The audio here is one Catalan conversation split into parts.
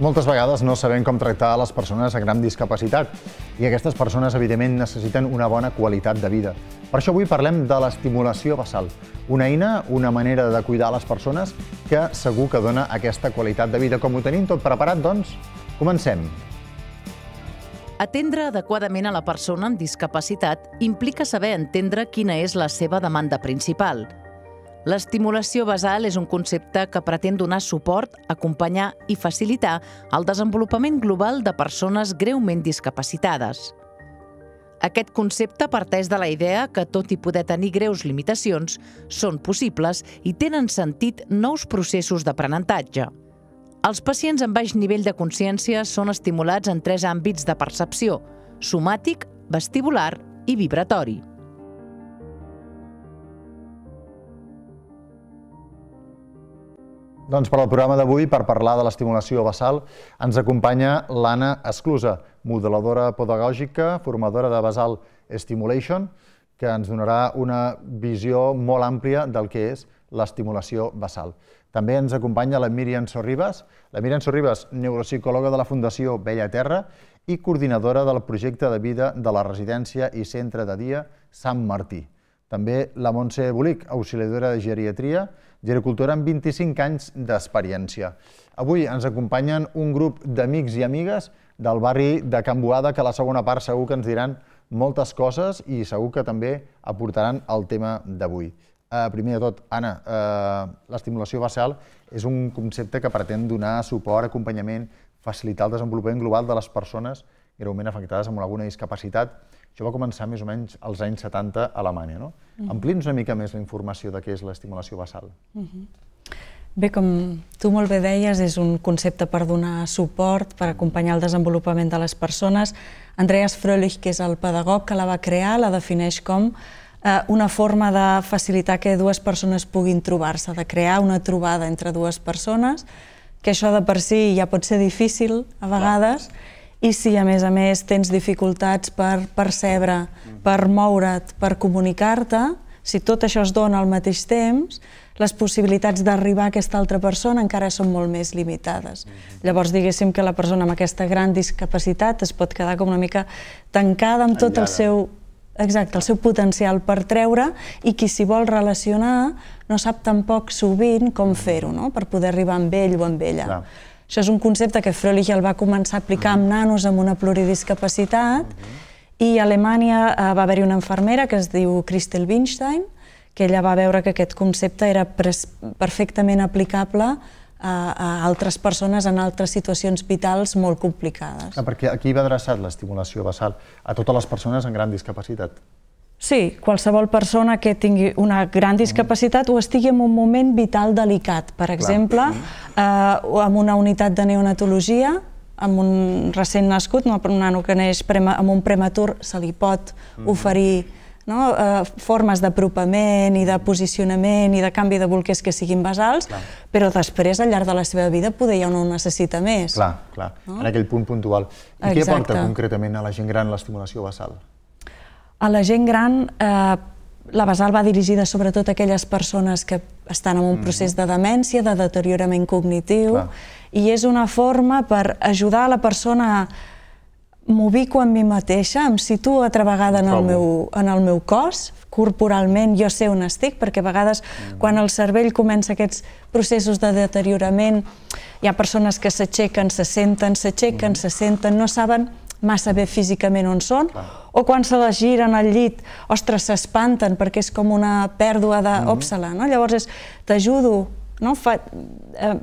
Moltes vegades no sabem com tractar les persones amb gran discapacitat i aquestes persones, evidentment, necessiten una bona qualitat de vida. Per això avui parlem de l'estimulació basal, una eina, una manera de cuidar les persones que segur que dona aquesta qualitat de vida. Com ho tenim tot preparat, doncs, comencem. Atendre adequadament a la persona amb discapacitat implica saber entendre quina és la seva demanda principal – L'estimulació basal és un concepte que pretén donar suport, acompanyar i facilitar el desenvolupament global de persones greument discapacitades. Aquest concepte parteix de la idea que, tot i poder tenir greus limitacions, són possibles i tenen sentit nous processos d'aprenentatge. Els pacients amb baix nivell de consciència són estimulats en tres àmbits de percepció, somàtic, vestibular i vibratori. Doncs per al programa d'avui, per parlar de l'estimulació basal, ens acompanya l'Anna Esclusa, modeladora pedagògica, formadora de Basal Stimulation, que ens donarà una visió molt àmplia del que és l'estimulació basal. També ens acompanya la Miriam Sorribas, la Miriam Sorribas, neuropsicòloga de la Fundació Bella Terra i coordinadora del projecte de vida de la residència i centre de dia Sant Martí. També la Montse Bolic, auxiliadora de geriatria, gericultora amb 25 anys d'experiència. Avui ens acompanyen un grup d'amics i amigues del barri de Can Boada, que a la segona part segur que ens diran moltes coses i segur que també aportaran el tema d'avui. Eh, primer de tot, Anna, eh, l'estimulació basal és un concepte que pretén donar suport, acompanyament, facilitar el desenvolupament global de les persones greument afectades amb alguna discapacitat això va començar més o menys als anys 70 a Alemanya. No? Uh mhm. -huh. Ampli'ns una mica més la informació de què és l'estimulació basal. Uh mhm. -huh. Bé, com tu molt bé deies, és un concepte per donar suport, per acompanyar el desenvolupament de les persones. Andreas Fröhlich, que és el pedagog que la va crear, la defineix com eh, una forma de facilitar que dues persones puguin trobar-se, de crear una trobada entre dues persones, que això de per si ja pot ser difícil a vegades, Clar i si a més a més tens dificultats per percebre, per moure't, per comunicar-te, si tot això es dona al mateix temps, les possibilitats d'arribar a aquesta altra persona encara són molt més limitades. Mhm. Llavors, diguéssim que la persona amb aquesta gran discapacitat es pot quedar com una mica tancada amb tot el seu exacte, el seu potencial per treure i qui s'hi vol relacionar no sap tampoc sovint com fer-ho, no? per poder arribar amb ell o amb ella. Clar. Això és un concepte que Fröhlich el va començar a aplicar amb nanos amb una pluridiscapacitat i a Alemanya eh, va haver-hi una infermera que es diu Christel Winstein, que ella va veure que aquest concepte era perfectament aplicable a, eh, a altres persones en altres situacions vitals molt complicades. Ah, perquè aquí va adreçat l'estimulació basal a totes les persones amb gran discapacitat. Sí, qualsevol persona que tingui una gran mm. discapacitat o estigui en un moment vital delicat, per exemple, mm. eh, amb una unitat de neonatologia, amb un recent nascut, no, un nano que neix prema, amb un prematur, se li pot mm. oferir no, eh, formes d'apropament i de posicionament i de canvi de bolquers que siguin basals, clar. però després, al llarg de la seva vida, poder ja no necessita més. Clar, clar, no? en aquell punt puntual. I Exacte. què aporta concretament a la gent gran l'estimulació basal? A la gent gran, eh, la basal va dirigida sobretot a aquelles persones que estan en un mhm. procés de demència, de deteriorament cognitiu, Clar. i és una forma per ajudar la persona a m'ubico en mi mateixa, em situo altra vegada en el, meu, en el meu cos, corporalment jo sé on estic, perquè a vegades mm. quan el cervell comença aquests processos de deteriorament, hi ha persones que s'aixequen, se senten, s'aixequen, mm. se senten, no saben massa bé físicament on són, o quan se les giren al llit, ostres, s'espanten perquè és com una pèrdua d'òpsala, mhm. mm -hmm. no? Llavors és, t'ajudo, no? Fa, eh,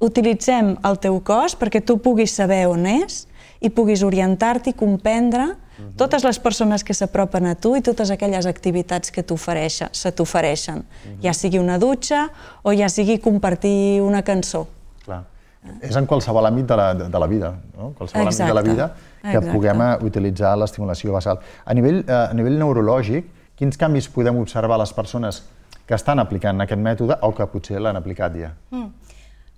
utilitzem el teu cos perquè tu puguis saber on és i puguis orientar-te i comprendre mm -hmm. totes les persones que s'apropen a tu i totes aquelles activitats que t'ofereixen, se t'ofereixen, mm -hmm. ja sigui una dutxa o ja sigui compartir una cançó. Clar. És en qualsevol àmbit de la, de, de la vida, no? Qualsevol Exacte. àmbit de la vida que Exacte. puguem eh, utilitzar l'estimulació basal. A nivell, eh, a nivell neurològic, quins canvis podem observar les persones que estan aplicant aquest mètode o que potser l'han aplicat ja? Mm.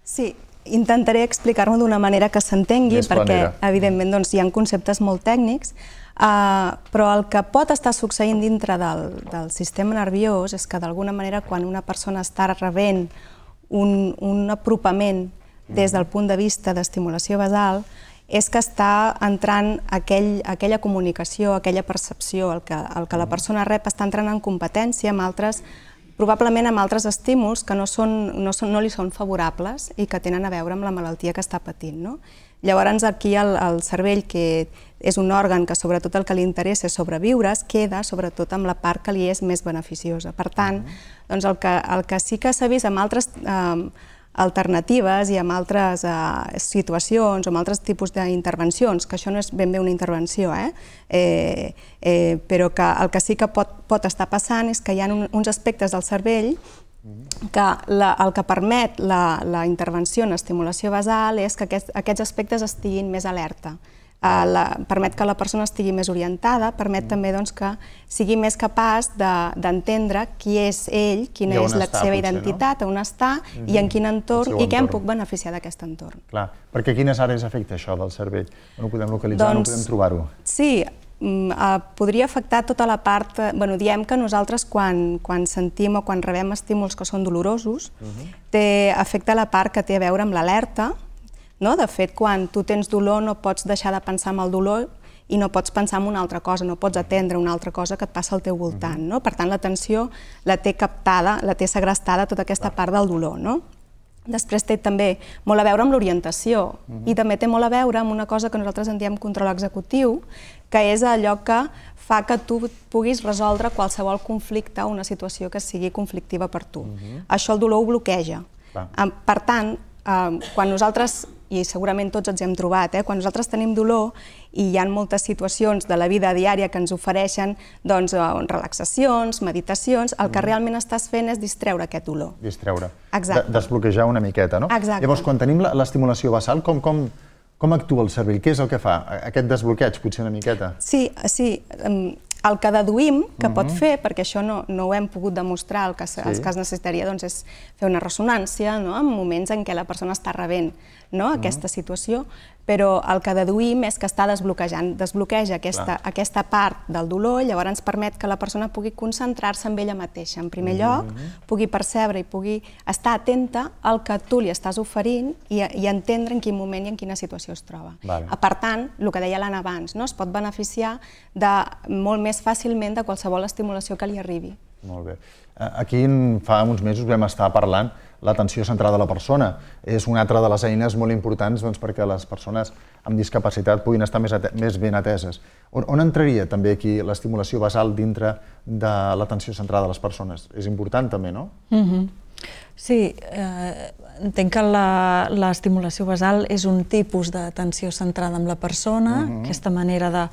Sí, intentaré explicar-ho d'una manera que s'entengui, perquè evidentment doncs, hi ha conceptes molt tècnics, Uh, però el que pot estar succeint dintre del, del sistema nerviós és que d'alguna manera quan una persona està rebent un, un apropament des mm. del punt de vista d'estimulació basal, és que està entrant aquell, aquella comunicació, aquella percepció, el que, el que la mm. persona rep està entrant en competència amb altres, probablement amb altres estímuls que no, són, no, són, no li són favorables i que tenen a veure amb la malaltia que està patint. No? Llavors aquí el, el cervell, que és un òrgan que sobretot el que li interessa és sobreviure, es queda sobretot amb la part que li és més beneficiosa. Per tant, mm. doncs el, que, el que sí que s'ha vist amb altres... Eh, alternatives i amb altres eh, situacions, amb altres tipus d'intervencions, que això no és ben bé una intervenció, eh? Eh, eh, però que el que sí que pot, pot estar passant és que hi ha uns aspectes del cervell que la, el que permet la, la intervenció en estimulació basal és que aquests aspectes estiguin més alerta la, permet que la persona estigui més orientada, permet mm. també doncs, que sigui més capaç d'entendre de, qui és ell, quina és la està, seva potser, identitat, no? on està mm -hmm. i en quin entorn, i què em puc beneficiar d'aquest entorn. Clar, perquè quines àrees afecta això del cervell? On ho podem localitzar, doncs, on podem trobar-ho? Sí, mm, eh, podria afectar tota la part... Eh, bueno, diem que nosaltres quan, quan sentim o quan rebem estímuls que són dolorosos, uh té, afecta la part que té a veure amb l'alerta, no? De fet, quan tu tens dolor no pots deixar de pensar en el dolor i no pots pensar en una altra cosa, no pots atendre una altra cosa que et passa al teu voltant. No? Per tant, l'atenció la té captada, la té segrestada tota aquesta part del dolor. No? Després té també molt a veure amb l'orientació uh -huh. i també té molt a veure amb una cosa que nosaltres en diem control executiu, que és allò que fa que tu puguis resoldre qualsevol conflicte o una situació que sigui conflictiva per tu. Uh -huh. Això el dolor ho bloqueja. Va. Per tant, eh, quan nosaltres i segurament tots ens hem trobat, eh? quan nosaltres tenim dolor i hi ha moltes situacions de la vida diària que ens ofereixen doncs, eh, relaxacions, meditacions, el que mm. realment estàs fent és distreure aquest dolor. Distreure. Exacte. Desbloquejar una miqueta, no? Exacte. Llavors, quan tenim l'estimulació basal, com, com, com actua el cervell? Què és el que fa? Aquest desbloqueig, potser una miqueta? Sí, sí. El que deduïm que pot mm-hmm. fer, perquè això no, no ho hem pogut demostrar, el que, es necessitaria doncs, és fer una ressonància no? en moments en què la persona està rebent no, mm-hmm. aquesta situació, però el que deduïm és que està desbloquejant, desbloqueja aquesta, aquesta part del dolor, llavors ens permet que la persona pugui concentrar-se en ella mateixa, en primer mm lloc, mm-hmm. pugui percebre i pugui estar atenta al que tu li estàs oferint i, i entendre en quin moment i en quina situació es troba. Vale. Per tant, el que deia l'Anna abans, no? es pot beneficiar de, molt més fàcilment de qualsevol estimulació que li arribi. Molt bé. Aquí fa uns mesos vam estar parlant l'atenció centrada a la persona. És una altra de les eines molt importants doncs, perquè les persones amb discapacitat puguin estar més, més ben ateses. On, on entraria també aquí l'estimulació basal dintre de l'atenció centrada a les persones? És important també, no? Mm -hmm. Sí, eh, entenc que l'estimulació basal és un tipus d'atenció centrada en la persona, mm -hmm. aquesta manera de...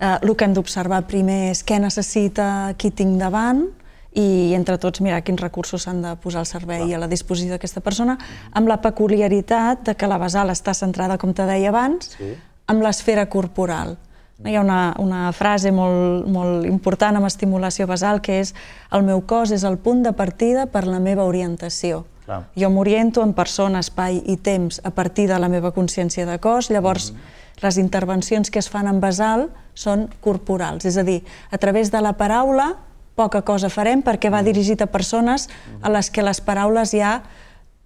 Eh, el que hem d'observar primer és què necessita qui tinc davant, i entre tots mirar quins recursos s'han de posar al servei i a la disposició d'aquesta persona, amb la peculiaritat de que la basal està centrada, com te deia abans, sí. amb l'esfera corporal. Hi ha una, una frase molt, molt important amb estimulació basal que és el meu cos és el punt de partida per la meva orientació. Clar. Jo m'oriento en persona, espai i temps a partir de la meva consciència de cos, llavors mm -hmm. les intervencions que es fan en basal són corporals, és a dir, a través de la paraula poca cosa farem perquè va mm. dirigit a persones mm. a les que les paraules ja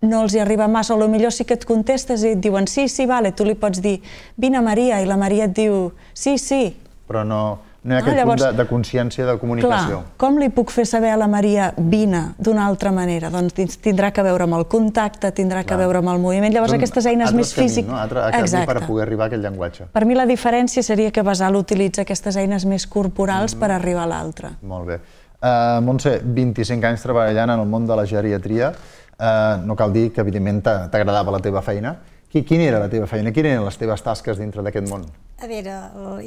no els hi arriba massa, o millor sí que et contestes i et diuen sí, sí, vale, tu li pots dir vine Maria, i la Maria et diu sí, sí. Però no, no hi ha no, aquest llavors, punt de, de consciència de comunicació. Clar, com li puc fer saber a la Maria vine d'una altra manera? Doncs tindrà que veure amb el contacte, tindrà clar. que veure amb el moviment. Llavors, Són aquestes eines més físiques... No? Altre camí per poder arribar a aquest llenguatge. Per mi la diferència seria que Basal utilitza aquestes eines més corporals mm -hmm. per arribar a l'altre. Molt bé. Uh, Montse, 25 anys treballant en el món de la geriatria, uh, no cal dir que evidentment t'agradava la teva feina. Quina era la teva feina? Quines eren les teves tasques dintre d'aquest món? A veure,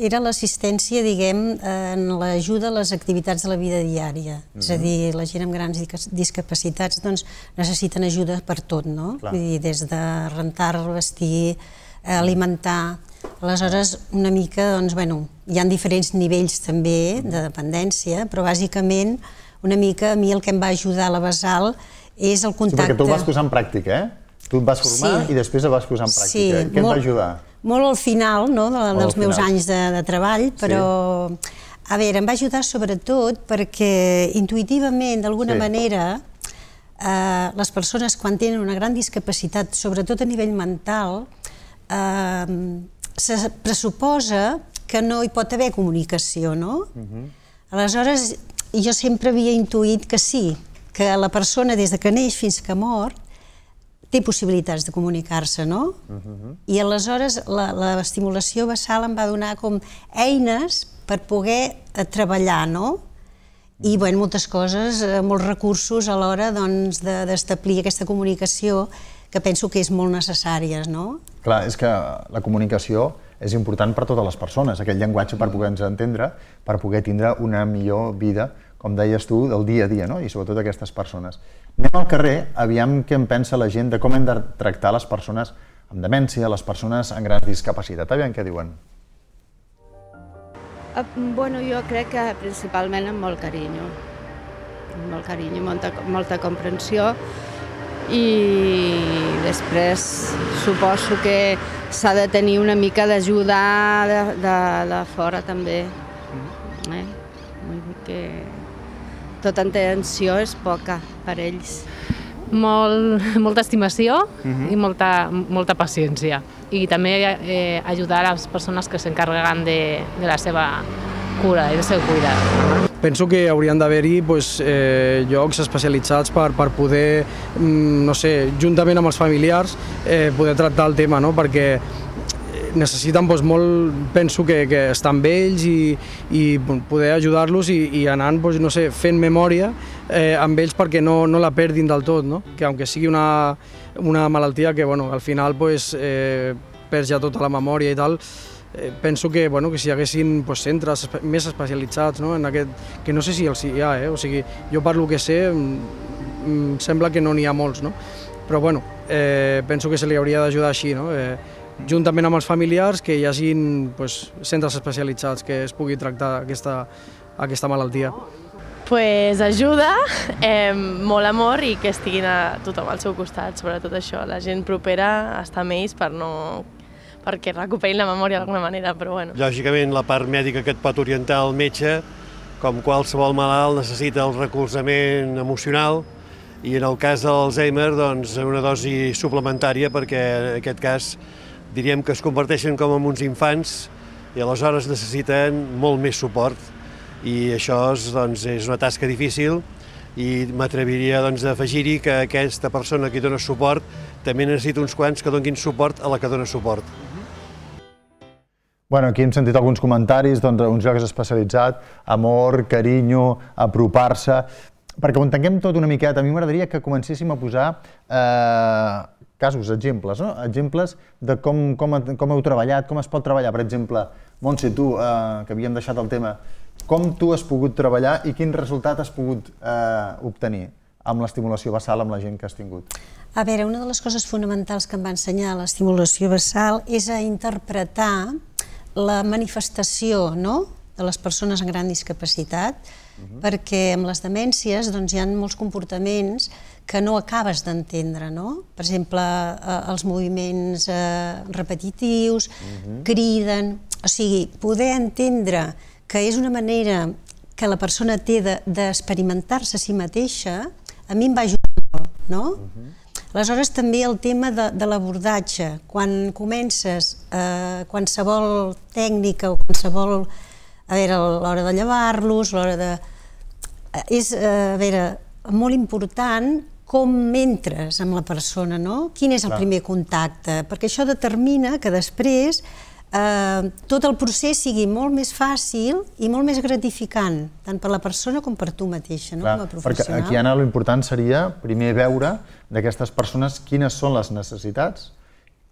era l'assistència, diguem, en l'ajuda a les activitats de la vida diària. Mm -hmm. És a mhm. dir, la gent amb grans discapacitats doncs, necessiten ajuda per tot, no? Clar. Vull dir, des de rentar, vestir, eh, alimentar... Aleshores, una mica, doncs, bueno, hi ha diferents nivells també de dependència, però bàsicament una mica a mi el que em va ajudar a la Basal és el contacte... Sí, perquè tu el vas posar en pràctica, eh? Tu et vas formar sí. i després et vas posar en pràctica. Sí, Què molt, et va ajudar? Molt al final no, de, molt dels meus anys de, de treball, però... Sí. A veure, em va ajudar sobretot perquè intuïtivament, d'alguna sí. manera, eh, les persones quan tenen una gran discapacitat, sobretot a nivell mental, eh, se pressuposa que no hi pot haver comunicació, no? Uh mhm. -huh. Aleshores, jo sempre havia intuït que sí, que la persona des de que neix fins que mor té possibilitats de comunicar-se, no? Uh mhm. -huh. I aleshores l'estimulació basal em va donar com eines per poder eh, treballar, no? I mhm. bueno, moltes coses, eh, molts recursos a l'hora doncs, d'establir doncs, aquesta comunicació que penso que és molt necessàries, no? Clar, és que la comunicació és important per a totes les persones, aquest llenguatge per poder-nos entendre, per poder tindre una millor vida, com deies tu, del dia a dia, no? i sobretot aquestes persones. Anem al carrer, aviam què en pensa la gent de com hem de tractar les persones amb demència, les persones amb gran discapacitat. Aviam què diuen. Ah, bueno, jo crec que principalment amb molt carinyo, amb molt carinyo, molta, molta comprensió, i després suposo que s'ha de tenir una mica d'ajuda de, de, de fora també. Eh? Vull dir que tota intenció és poca per ells. Molt, molta estimació uh mhm. -huh. i molta, molta paciència. I també eh, ajudar a les persones que s'encarreguen de, de la seva cura i del seu cuidar. Uh -huh penso que haurien d'haver-hi pues, eh, llocs especialitzats per, per poder, mm, no sé, juntament amb els familiars, eh, poder tractar el tema, no? perquè eh, necessiten doncs, molt, penso que, que estar amb ells i, i poder ajudar-los i, i anant, doncs, no sé, fent memòria eh, amb ells perquè no, no la perdin del tot, no? que aunque sigui una, una malaltia que bueno, al final doncs, eh, perds ja tota la memòria i tal, Eh, penso que, bueno, que si hi haguessin pues, centres més especialitzats no? en aquest, que no sé si els hi ha, eh? o sigui, jo parlo que sé, em mm, mm, sembla que no n'hi ha molts, no? però bueno, eh, penso que se li hauria d'ajudar així, no? eh, juntament amb els familiars, que hi hagin pues, centres especialitzats que es pugui tractar aquesta, aquesta malaltia. Pues ajuda, eh, molt amor i que estiguin a tothom al seu costat, sobretot això, la gent propera, està amb ells per no perquè recuperin la memòria d'alguna manera, però bueno. Lògicament, la part mèdica que et pot orientar el metge, com qualsevol malalt, necessita el recolzament emocional i en el cas de l'Alzheimer, doncs, una dosi suplementària perquè en aquest cas diríem que es converteixen com en uns infants i aleshores necessiten molt més suport i això és, doncs, és una tasca difícil i m'atreviria doncs, afegir hi que aquesta persona que dona suport també necessita uns quants que donguin suport a la que dona suport. Bueno, aquí hem sentit alguns comentaris, doncs, un llocs especialitzats, amor, carinyo, apropar-se... Perquè ho entenguem tot una miqueta, a mi m'agradaria que comencéssim a posar eh, casos, exemples, no? exemples de com, com, com heu treballat, com es pot treballar. Per exemple, Montse, tu, eh, que havíem deixat el tema, com tu has pogut treballar i quin resultat has pogut eh, obtenir? amb l'estimulació basal amb la gent que has tingut? A veure, una de les coses fonamentals que em va ensenyar l'estimulació basal és a interpretar la manifestació no? de les persones amb gran discapacitat, uh mhm. -huh. perquè amb les demències doncs, hi ha molts comportaments que no acabes d'entendre, no? Per exemple, eh, els moviments eh, repetitius, uh mhm. -huh. criden... O sigui, poder entendre que és una manera que la persona té d'experimentar-se de, a si mateixa, a mi em va ajudar molt, no? Uh mhm. -huh Aleshores, també el tema de, de l'abordatge. Quan comences eh, qualsevol tècnica o qualsevol... A veure, l'hora de llevar-los, l'hora de... Eh, és, eh, a veure, molt important com entres amb la persona, no? Quin és el Clar. primer contacte? Perquè això determina que després eh, tot el procés sigui molt més fàcil i molt més gratificant, tant per la persona com per tu mateixa, no? Clar, com a professional. Perquè aquí, Anna, l'important seria primer veure d'aquestes persones quines són les necessitats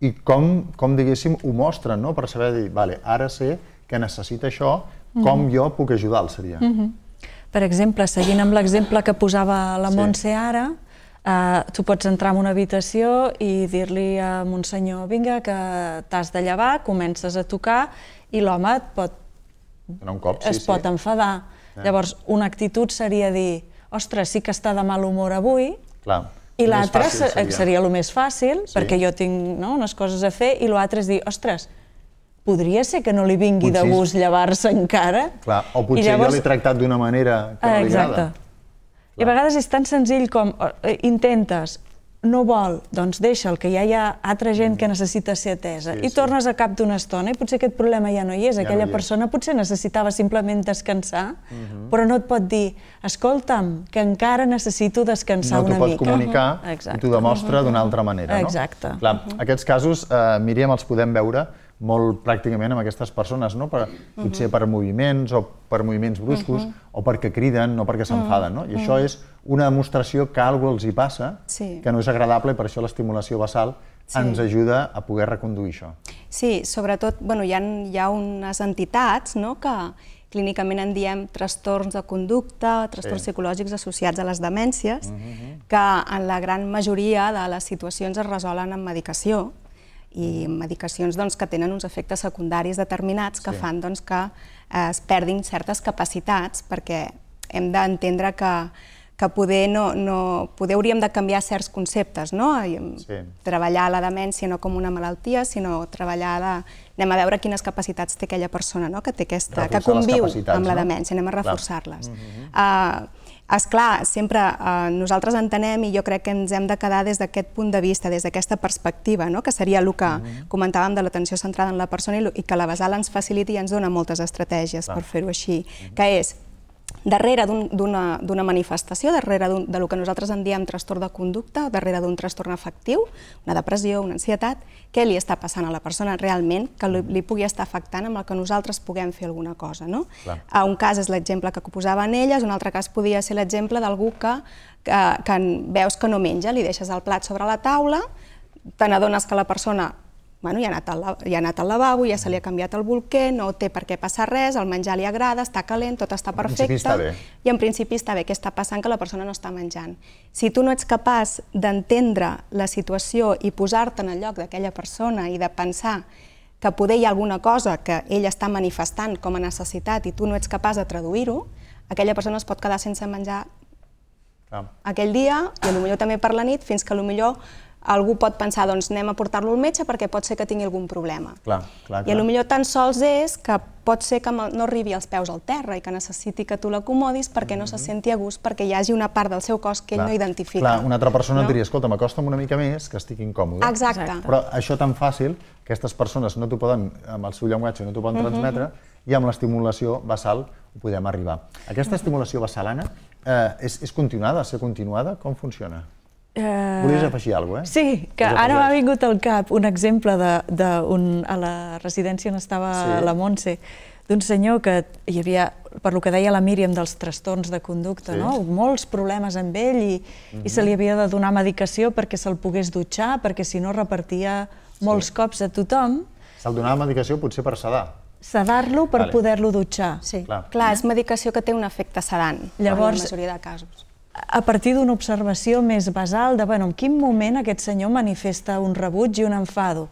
i com, com diguéssim, ho mostren, no? Per saber dir, vale, ara sé que necessita això, com mm -hmm. jo puc ajudar-lo seria. Mm -hmm. Per exemple, seguint amb l'exemple que posava la sí. Montse ara, Eh, tu pots entrar en una habitació i dir-li a un senyor, vinga, que t'has de llevar, comences a tocar i l'home et pot... un cop, sí, es sí. pot enfadar. Yeah. Llavors, una actitud seria dir, ostres, sí que està de mal humor avui, Clar. I l'altre seria. seria el més fàcil, sí. perquè jo tinc no, unes coses a fer, i l'altre és dir, ostres, podria ser que no li vingui potser... de gust llevar-se encara. Clar, o potser I llavors... jo l'he tractat d'una manera que no li Exacte. agrada. I a vegades és tan senzill com oh, eh, intentes, no vol, doncs deixa el que ja hi ha altra gent mm. que necessita ser atesa. Sí, I sí. tornes a cap d'una estona i potser aquest problema ja no hi és. Ja Aquella no hi és. persona potser necessitava simplement descansar, mm -hmm. però no et pot dir, escolta'm, que encara necessito descansar no una mica. No t'ho pot comunicar i t'ho demostra mm -hmm. d'una altra manera. No? Exacte. Clar, mm -hmm. aquests casos, eh, Míriam, els podem veure molt pràcticament amb aquestes persones, no? Per, potser per moviments o per moviments bruscos, uh -huh. o perquè criden o perquè s'enfaden. Mm. No? I uh mm. -huh. això és una demostració que alguna els hi passa, sí. que no és agradable, i per això l'estimulació basal sí. ens ajuda a poder reconduir això. Sí, sobretot bueno, hi, ha, hi ha unes entitats no? que clínicament en diem trastorns de conducta, trastorns sí. psicològics associats a les demències, uh mm, -huh. que en la gran majoria de les situacions es resolen amb medicació, i medicacions doncs, que tenen uns efectes secundaris determinats que sí. fan doncs, que eh, es perdin certes capacitats perquè hem d'entendre que que poder, no, no, poder hauríem de canviar certs conceptes, no? Sí. Treballar la demència no com una malaltia, sinó treballar la... Anem a veure quines capacitats té aquella persona no? que té aquesta, que conviu amb la demència, no? anem a reforçar-les. Uh -huh. uh, és clar, sempre eh, nosaltres entenem i jo crec que ens hem de quedar des d'aquest punt de vista, des d'aquesta perspectiva, no? que seria el que mm. comentàvem de l'atenció centrada en la persona i, que la basal ens facilita i ens dona moltes estratègies per fer-ho així, mm. que és darrere d'una manifestació, darrere de lo que nosaltres en diem trastorn de conducta, darrere d'un trastorn afectiu, una depressió, una ansietat, què li està passant a la persona realment que li, li pugui estar afectant amb el que nosaltres puguem fer alguna cosa. No? A un cas és l'exemple que posava en elles, un altre cas podia ser l'exemple d'algú que, que, que veus que no menja, li deixes el plat sobre la taula, te n'adones que la persona bueno, ja, ha anat al, ja ha anat al lavabo, ja se li ha canviat el bolquer, no té per què passar res, el menjar li agrada, està calent, tot està perfecte. En principi està bé. I en principi està bé, què està passant? Que la persona no està menjant. Si tu no ets capaç d'entendre la situació i posar-te en el lloc d'aquella persona i de pensar que poder hi ha alguna cosa que ell està manifestant com a necessitat i tu no ets capaç de traduir-ho, aquella persona es pot quedar sense menjar ah. aquell dia i potser també per la nit fins que potser algú pot pensar, doncs anem a portar-lo al metge perquè pot ser que tingui algun problema. Clar, clar, clar. I potser tan sols és que pot ser que no arribi els peus al terra i que necessiti que tu l'acomodis perquè mm -hmm. no se mm-hmm. senti a gust, perquè hi hagi una part del seu cos que clar, ell no identifica. Clar, una altra persona no? diria, escolta, m'acosta'm una mica més, que estic incòmode. Exacte. Exacte. Però això tan fàcil, aquestes persones no t'ho poden, amb el seu llenguatge no t'ho poden mm-hmm. transmetre, mm -hmm. i amb l'estimulació basal ho podem arribar. Aquesta estimulació basal, Anna, eh, és, és continuada, ser continuada? Com funciona? Eh, Volies afegir alguna cosa, eh? Sí, que ara m'ha vingut al cap un exemple de, de un, a la residència on estava sí. la Montse, d'un senyor que hi havia, per lo que deia la Míriam, dels trastorns de conducta, sí. no? molts problemes amb ell i, i se li mhm. havia de donar medicació perquè se'l pogués dutxar, perquè si no repartia molts sí. cops a tothom. Se'l donava medicació potser per sedar sedar-lo per vale. poder-lo dutxar. Sí, clar. clar, és medicació que té un efecte sedant, Llavors, en la majoria de casos a partir d'una observació més basal de bueno, en quin moment aquest senyor manifesta un rebuig i un enfado.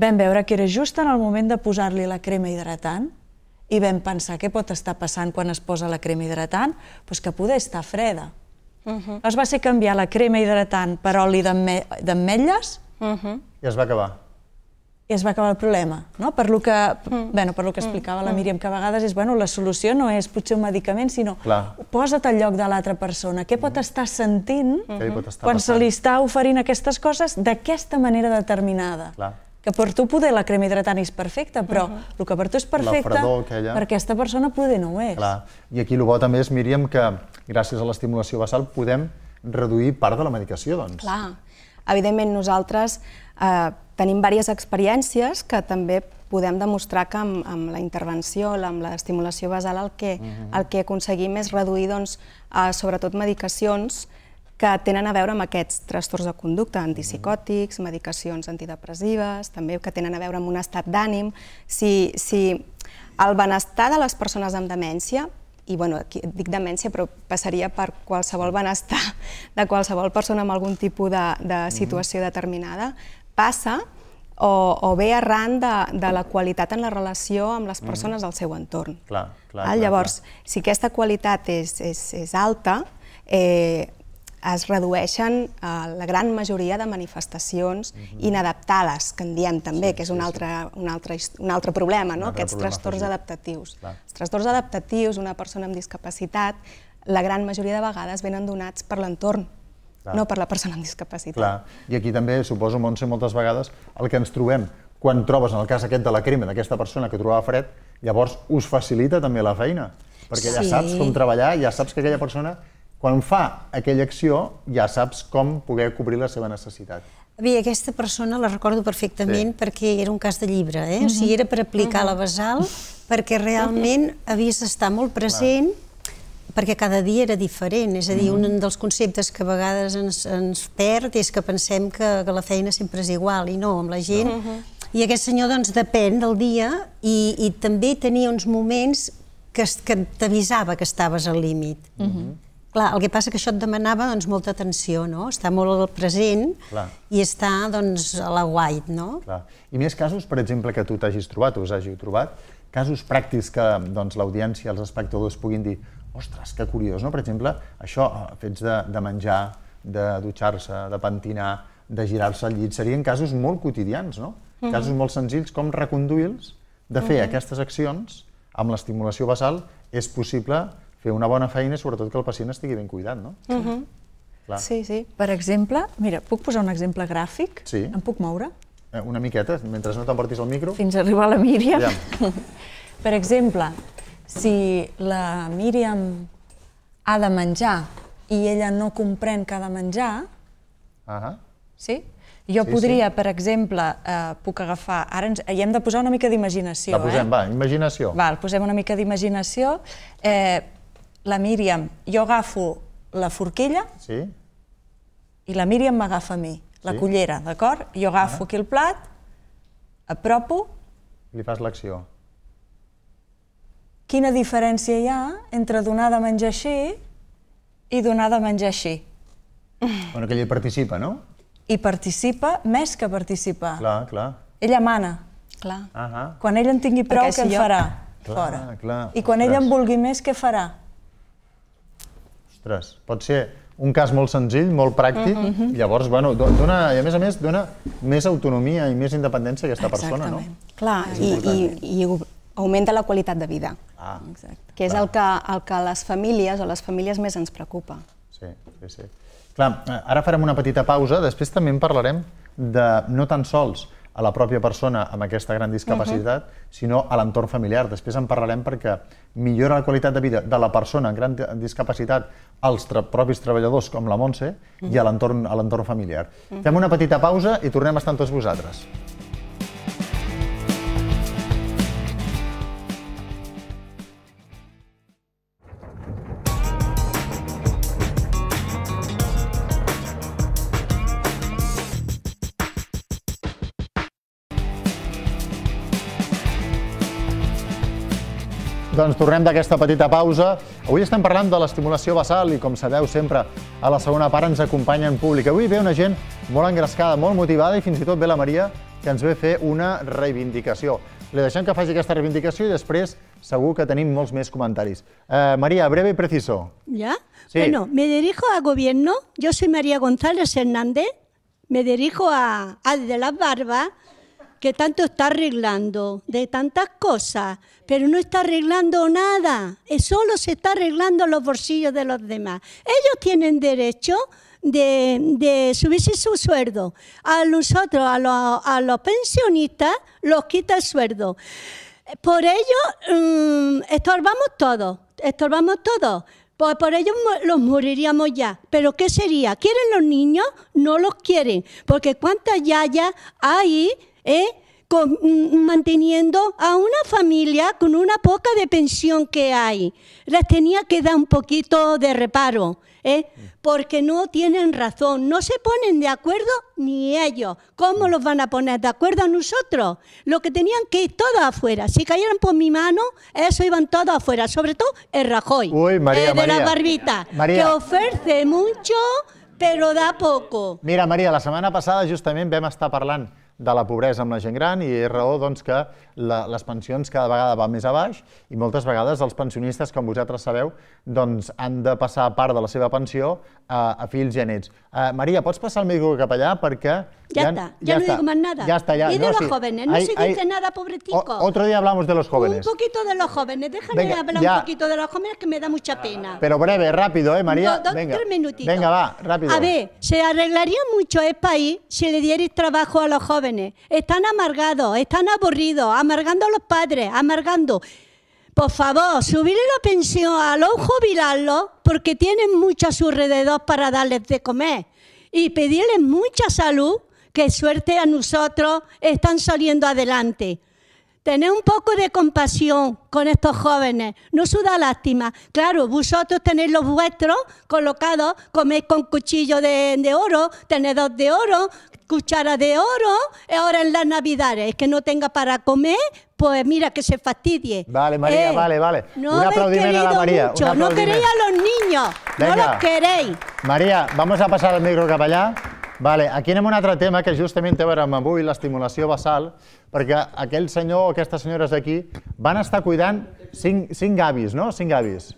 Vam veure que era just en el moment de posar-li la crema hidratant i vam pensar què pot estar passant quan es posa la crema hidratant, doncs que poder estar freda. Uh -huh. Es va ser canviar la crema hidratant per oli d'ametlles uh -huh. i es va acabar i es va acabar el problema, no? Per lo que, mm. bueno, per lo que mm. explicava mm. la Míriam, que a vegades és, bueno, la solució no és potser un medicament, sinó Clar. posa't al lloc de l'altra persona. Què pot mm. estar sentint mm -hmm. estar quan passant? se li està oferint aquestes coses d'aquesta manera determinada? Clar. Que per tu poder la crema hidratant és perfecta, però uh mm-hmm. -huh. el que per tu és perfecta, aquella... per aquesta persona poder no ho és. Clar. I aquí el bo també és, Míriam, que gràcies a l'estimulació basal podem reduir part de la medicació, doncs. Clar. Evidentment, nosaltres... Eh, tenim diverses experiències que també podem demostrar que amb, amb la intervenció, amb l'estimulació basal, el que, mm -hmm. el que aconseguim és reduir, doncs, eh, sobretot, medicacions que tenen a veure amb aquests trastorns de conducta, mhm. antipsicòtics, medicacions antidepressives, també que tenen a veure amb un estat d'ànim. Si, si el benestar de les persones amb demència i bueno, aquí dic demència, però passaria per qualsevol benestar de qualsevol persona amb algun tipus de, de mhm. situació mm -hmm. determinada, passa o, o ve arran de, de la qualitat en la relació amb les mm. persones del seu entorn. Clar, clar, ah, Llavors, clar. si aquesta qualitat és, és, és alta, eh, es redueixen eh, la gran majoria de manifestacions mm -hmm. inadaptades, que en diem també, sí, que és un, sí, altre, sí. Un, altre, un altre problema, no? Un altre aquests problema trastorns fàcil. adaptatius. Clar. Els trastorns adaptatius, una persona amb discapacitat, la gran majoria de vegades venen donats per l'entorn. Clar. no per la persona amb discapacitat. Clar. I aquí també, suposo, Montse, moltes vegades el que ens trobem quan trobes, en el cas aquest de la crema, d'aquesta persona que trobava fred, llavors us facilita també la feina, perquè sí. ja saps com treballar, ja saps que aquella persona, quan fa aquella acció, ja saps com poder cobrir la seva necessitat. Bé, aquesta persona la recordo perfectament sí. perquè era un cas de llibre, eh? Uh -huh. o mhm. sigui, era per aplicar uh -huh. la mhm. basal, perquè realment uh mhm. -huh. havies d'estar molt present, Clar perquè cada dia era diferent, és a dir, un mm. dels conceptes que a vegades ens, ens perd és que pensem que, que la feina sempre és igual, i no, amb la gent... Mhm. I aquest senyor, doncs, depèn del dia i, i també tenia uns moments que, que t'avisava que estaves al límit. Uh Clar, el que passa que això et demanava doncs, molta atenció, no? estar molt al present Clar. i estar doncs, a la guait. No? Clar. I més casos, per exemple, que tu t'hagis trobat o us hagi trobat, casos pràctics que doncs, l'audiència, els espectadors puguin dir ostres, que curiós, no? Per exemple, això, eh, fets de, de menjar, de dutxar-se, de pentinar, de girar-se al llit, serien casos molt quotidians, no? Mm -hmm. Casos molt senzills, com reconduir-los, de fer mm -hmm. aquestes accions amb l'estimulació basal, és possible fer una bona feina sobretot que el pacient estigui ben cuidat, no? Mm -hmm. Clar. Sí, sí. Per exemple, mira, puc posar un exemple gràfic? Sí. Em puc moure? Eh, una miqueta, mentre no t'emportis el micro. Fins a arribar a la Míriam. Ja. per exemple, si la Míriam ha de menjar i ella no comprèn que ha de menjar, uh -huh. sí? jo sí, podria, sí. per exemple, eh, puc agafar... Ara ens, hi hem de posar una mica d'imaginació. La posem, eh? va, imaginació. Val, posem una mica d'imaginació. Eh, la Míriam, jo agafo la forquilla sí. i la Míriam m'agafa a mi, la sí. cullera, d'acord? Jo agafo uh -huh. aquí el plat, apropo... Li fas l'acció quina diferència hi ha entre donar de menjar així i donar de menjar així. Bueno, que ella hi participa, no? I participa més que participar. Clar, clar. Ella mana. Clar. Uh -huh. Quan ell en tingui prou, Perquè què si en farà? Clar, Fora. Clar, clar. I quan Ostres. ell en vulgui més, què farà? Ostres, pot ser un cas molt senzill, molt pràctic, uh mm-hmm, -huh. Mm-hmm. llavors, bueno, dona, i a més a més, dona més autonomia i més independència a aquesta Exactament. persona, no? Clar, i, i, i augmenta la qualitat de vida. Ah. Exacte. Que és el que, el que les famílies o les famílies més ens preocupa. Sí, sí, sí. Clar, ara farem una petita pausa, després també en parlarem de no tan sols a la pròpia persona amb aquesta gran discapacitat, uh -huh. sinó a l'entorn familiar. Després en parlarem perquè millora la qualitat de vida de la persona amb gran discapacitat als propis treballadors com la Montse uh -huh. i a l'entorn familiar. Uh -huh. Fem una petita pausa i tornem a estar amb tots vosaltres. Doncs tornem d'aquesta petita pausa. Avui estem parlant de l'estimulació basal i, com sabeu sempre, a la segona part ens acompanya en públic. Avui ve una gent molt engrescada, molt motivada i fins i tot ve la Maria, que ens ve fer una reivindicació. Li deixem que faci aquesta reivindicació i després segur que tenim molts més comentaris. Eh, Maria, breve i preciso. Ja? Sí. Bueno, me dirijo a gobierno. Yo soy María González Hernández. Me dirijo a, a de las Barbas que tanto está arreglando de tantas cosas, pero no está arreglando nada, solo se está arreglando los bolsillos de los demás. Ellos tienen derecho de, subirse su sueldo. A nosotros, a los, pensionistas, los quita el sueldo. Por ello, mm, estorbamos todos, estorbamos todos. Pues por ellos los moriríamos ya. ¿Pero qué sería? ¿Quieren los niños? No los quieren. Porque cuántas yayas hay ¿Eh? Con, mm, manteniendo a una familia con una poca de pensión que hay. les tenía que dar un poquito de reparo, ¿eh? porque no tienen razón, no se ponen de acuerdo ni ellos. ¿Cómo los van a poner de acuerdo a nosotros? Lo que tenían que ir todos afuera. Si cayeran por mi mano, eso iban todos afuera, sobre todo el Rajoy, Uy, María, de María. la barbita, que ofrece mucho, pero da poco. Mira, María, la semana pasada justamente Vemos estar parlant de la pobresa amb la gent gran i és raó doncs, que la, les pensions cada vegada van més a baix i moltes vegades els pensionistes, com vosaltres sabeu, doncs, han de passar part de la seva pensió a, a fills i a nets. Uh, Maria, pots passar el micro cap allà perquè... Ja, ja está, ja, ya no está. digo más nada. Ya está, ya. Y de no, los sí. jóvenes, no ay, se dice ay, nada, pobretico. O, otro día hablamos de los jóvenes. Un poquito de los jóvenes, déjame Venga, hablar ya. un poquito de los jóvenes que me da mucha pena. Pero breve, rápido, ¿eh, María? No, dos, Venga. tres minutitos. Venga, va, rápido. A ver, se arreglaría mucho el país si le dierais trabajo a los jóvenes están amargados, están aburridos, amargando a los padres, amargando. Por favor, subirle la pensión a los jubilarlos porque tienen mucho a su alrededor para darles de comer y pedirles mucha salud, que suerte a nosotros están saliendo adelante. Tener un poco de compasión con estos jóvenes, no suda lástima. Claro, vosotros tenéis los vuestros colocados, coméis con cuchillo de, oro, tenedos de oro, cuchara de oro, eh, ahora en las navidades, que no tenga para comer, pues mira, que se fastidie. Vale, María, eh, vale, vale. No un habéis a la María, mucho, no queréis a los niños, Venga. no los queréis. María, vamos a pasar el micro cap allà. Vale, aquí anem a un altre tema que justament té a veure amb avui, l'estimulació basal, perquè aquell senyor o aquestes senyores aquí van estar cuidant cinc, cinc avis, no? Cinc avis.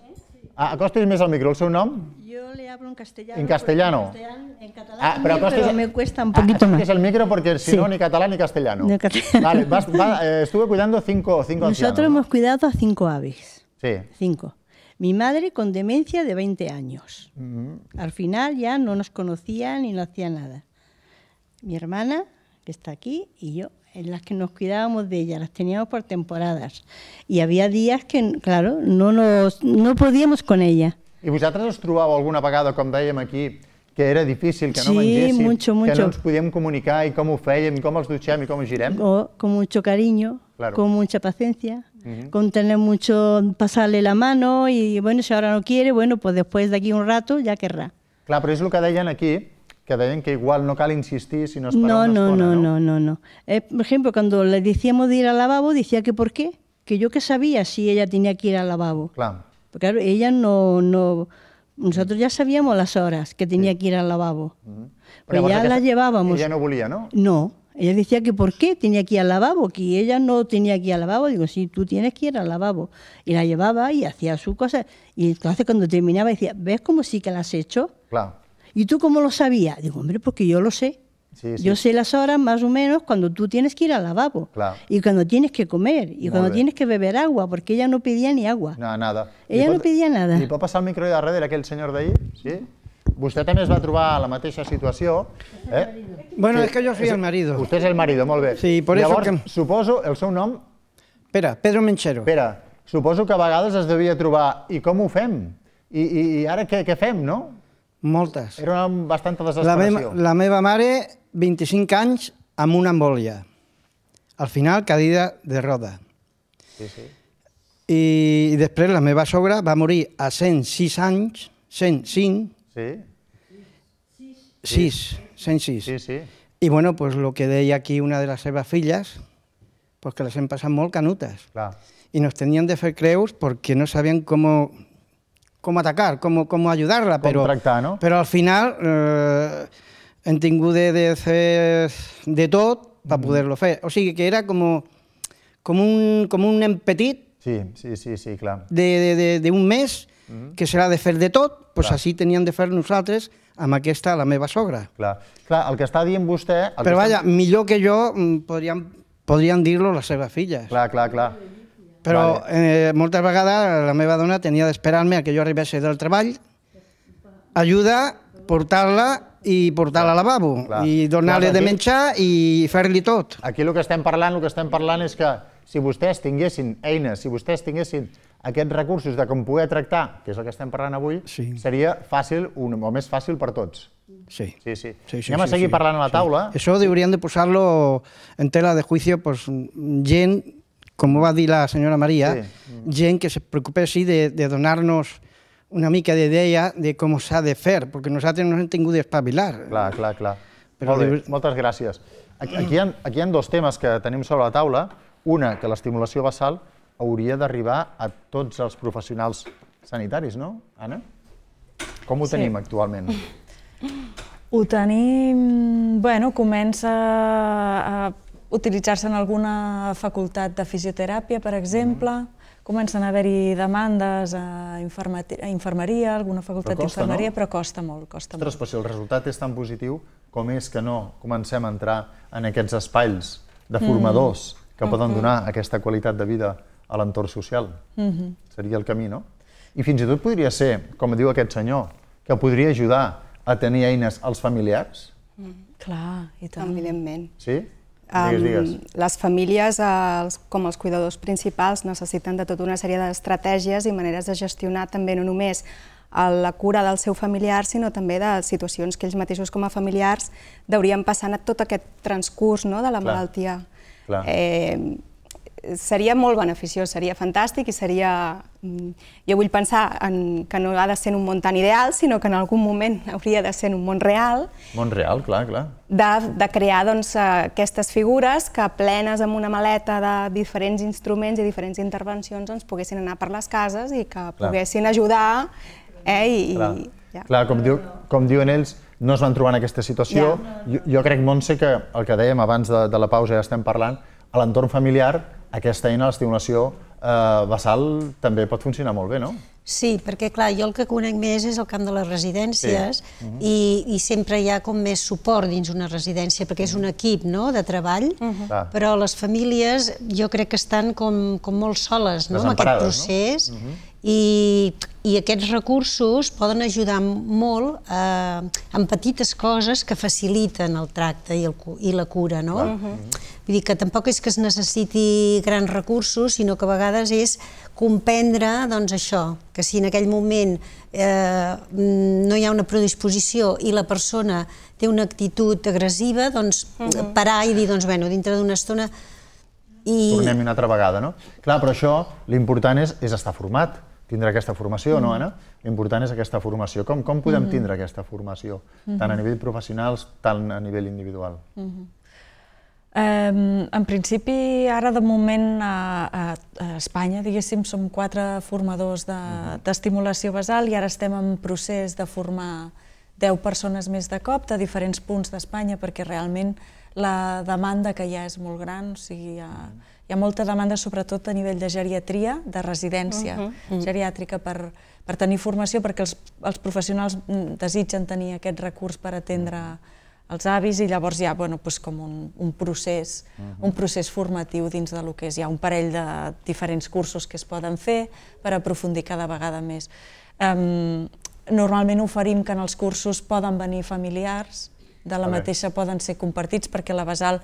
Ah, acostis més al micro, el seu nom? yo le hablo en castellano. ¿En castellano? En, catalán. Ah, pero, me cuesta un poquito ah, más. Es el micro porque si no, ni catalán ni castellano. Vale, eh, estuve cuidando cinco, cinco Nosotros hemos cuidado a cinco aves. Sí. Cinco. Mi madre con demencia de 20 años. Mm. Al final ya no nos conocía ni no hacía nada. Mi hermana, que está aquí, y yo en las que nos cuidábamos de ella, las teníamos por temporadas. Y había días que, claro, no, nos, no podíamos con ella. I vosaltres us trobàveu alguna vegada, com dèiem aquí, que era difícil, que sí, no mengéssim, mucho, mucho. que no ens podíem comunicar i com ho fèiem, com els dutxem i com ho girem? O, oh, con mucho cariño, claro. con mucha paciencia, uh -huh. con tener mucho, pasarle la mano y bueno, si ahora no quiere, bueno, pues después de aquí un rato ya querrá. Clar, però és el que deien aquí, que deien que igual no cal insistir, sino esperar no, una no, espona, no, no, no, no, no. Eh, por ejemplo, cuando le decíamos de ir al lavabo, decía que por qué, que yo que sabía si ella tenía que ir al lavabo. Claro. Porque claro, ella no, no nosotros ya sabíamos las horas que tenía que ir al lavabo. Pues Pero ya la llevábamos. Ella no volía, ¿no? No. Ella decía que por qué tenía que ir al lavabo, que ella no tenía que ir al lavabo. Digo, sí, tú tienes que ir al lavabo. Y la llevaba y hacía su cosa. Y entonces cuando terminaba decía, ¿ves cómo sí que la has hecho? Claro. ¿Y tú cómo lo sabías? Digo, hombre, porque yo lo sé. Sí, sí. Yo sé las horas más o menos cuando tú tienes que ir al lavabo claro. y cuando tienes que comer y Muy cuando bien. tienes que beber agua, porque ella no pedía ni agua. No, nada. Ella pot, no pedía nada. ¿Y pot passar el micro de darrere señor senyor ahí? Sí? Vostè també es va trobar a la mateixa situació. Eh? Bueno, sí. és que jo soy el marido. Vostè és el marido, molt bé. Sí, por Llavors, que... suposo, el seu nom... Pere, Pedro Menchero. Pere, suposo que a vegades es devia trobar i com ho fem? I, i, i ara què, què fem, no? Moltes. Era una bastanta desesperació. La, me la meva mare, 25 anys, amb una embòlia. Al final, cadira de roda. Sí, sí. I, I després la meva sogra va morir a 106 anys, 105. Sí. 6, 106. Sí, sí. I bueno, pues lo que deia aquí una de les seves filles, pues que les hem passat molt canutes. Clar. I nos tenien de fer creus perquè no sabien com com atacar, com, com ajudar-la, però, tractar, no? però al final eh, hem tingut de, de fer de tot per mm. Mm-hmm. poder-lo fer. O sigui que era com, com, un, com un nen petit sí, sí, sí, sí, clar. d'un mes mm. que serà de fer de tot, doncs pues així teníem de fer nosaltres amb aquesta, la meva sogra. Clar, clar el que està dient vostè... Però vaja, està... millor que jo mm, podríem, podríem dir-lo les seves filles. Clar, clar, clar. Però vale. eh, moltes vegades la meva dona tenia d'esperar-me a que jo arribés del treball, ajuda, portar-la i portar-la al lavabo, Clar. i donar-li de menjar i fer-li tot. Aquí el que estem parlant, el que estem parlant és que si vostès tinguessin eines, si vostès tinguessin aquests recursos de com poder tractar, que és el que estem parlant avui, sí. seria fàcil, un, o més fàcil per tots. Sí. Sí, sí. sí, sí Anem sí, a seguir sí, parlant a la taula. Sí. Això hauríem de posar-lo en tela de juicio pues, gent com va dir la senyora Maria, sí. gent que se sí, de, de donar-nos una mica d'idea de com s'ha de fer, perquè nosaltres no hem tingut d'espavilar. Clar, clar, clar. Però Molt bé, dius... moltes gràcies. Aquí, aquí, hi ha, aquí hi ha dos temes que tenim sobre la taula. Una, que l'estimulació basal hauria d'arribar a tots els professionals sanitaris, no, Anna? Com ho sí. tenim actualment? Ho tenim... Bueno, comença a utilitzar-se en alguna facultat de fisioteràpia, per exemple, mm-hmm. comencen a haver-hi demandes a, a infermeria, alguna facultat d'infermeria, però costa molt, costa Ostres, Però si el resultat és tan positiu, com és que no comencem a entrar en aquests espais de mm-hmm. formadors que poden donar aquesta qualitat de vida a l'entorn social? Mm-hmm. Seria el camí, no? I fins i tot podria ser, com diu aquest senyor, que podria ajudar a tenir eines als familiars? clar, i tant. Evidentment. Sí? Les famílies, com els cuidadors principals, necessiten de tota una sèrie d'estratègies i maneres de gestionar també no només la cura del seu familiar, sinó també de situacions que ells mateixos com a familiars deurien passar en tot aquest transcurs no, de la malaltia. Clar. Eh, seria molt beneficiós, seria fantàstic i seria... Mm, jo vull pensar en, que no ha de ser un món tan ideal, sinó que en algun moment hauria de ser un món real. Món real, clar, clar. De, de crear doncs, eh, aquestes figures que plenes amb una maleta de diferents instruments i diferents intervencions ens doncs, poguessin anar per les cases i que clar. poguessin ajudar. Eh, i, clar. I, ja. clar, com, diu, com diuen ells, no es van trobar en aquesta situació. Ja. Jo, jo crec, Montse, que el que dèiem abans de, de la pausa ja estem parlant, a l'entorn familiar aquesta eina, l'estimulació eh, basal, també pot funcionar molt bé, no? Sí, perquè clar, jo el que conec més és el camp de les residències sí. uh mhm. -huh. i, i sempre hi ha com més suport dins una residència, perquè és un equip no?, de treball, uh mhm. -huh. però les famílies jo crec que estan com, com molt soles no?, amb aquest procés no? uh -huh i, i aquests recursos poden ajudar molt eh, en petites coses que faciliten el tracte i, el, i la cura, no? Uh -huh. Vull mhm. dir que tampoc és que es necessiti grans recursos, sinó que a vegades és comprendre doncs, això, que si en aquell moment eh, no hi ha una predisposició i la persona té una actitud agressiva, doncs uh mhm. -huh. parar i dir, doncs, bueno, dintre d'una estona... I... Tornem-hi una altra vegada, no? Clar, però això, l'important és, és estar format tindre aquesta formació, no, mm. Anna? L'important és aquesta formació. Com, com podem mm. tindre aquesta formació, tant a mm-hmm. nivell professional, tant a nivell individual? Mm-hmm. en principi, ara de moment a, a Espanya, diguéssim, som quatre formadors mm-hmm. d'estimulació de, basal i ara estem en procés de formar 10 persones més de cop de diferents punts d'Espanya perquè realment la demanda que hi ha és molt gran, o sigui, hi ha... Mm hi ha molta demanda, sobretot a nivell de geriatria, de residència mm. geriàtrica, per, per tenir formació, perquè els, els professionals mm, desitgen tenir aquest recurs per atendre mm. els avis i llavors hi ha bueno, doncs, com un, un, procés, un procés formatiu dins de lo que és. Hi ha un parell de diferents cursos que es poden fer per aprofundir cada vegada més. normalment oferim que en els cursos poden venir familiars, de la mateixa poden ser compartits perquè la basal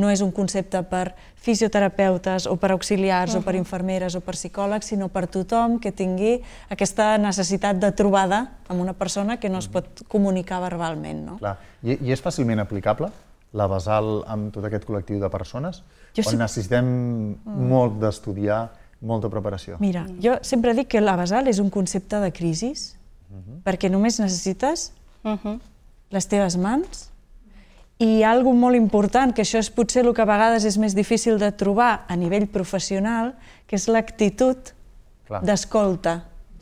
no és un concepte per fisioterapeutes o per auxiliars uh -huh. o per infermeres o per psicòlegs, sinó per tothom que tingui aquesta necessitat de trobada amb una persona que no es pot comunicar verbalment. No? Clar. I, I és fàcilment aplicable? la basal amb tot aquest col·lectiu de persones, jo on necessitem mm. molt d'estudiar, molta preparació. Mira, mm. jo sempre dic que la basal és un concepte de crisi, perquè només necessites les teves mans, i hi ha alguna molt important, que això és potser el que a vegades és més difícil de trobar a nivell professional, que és l'actitud d'escolta.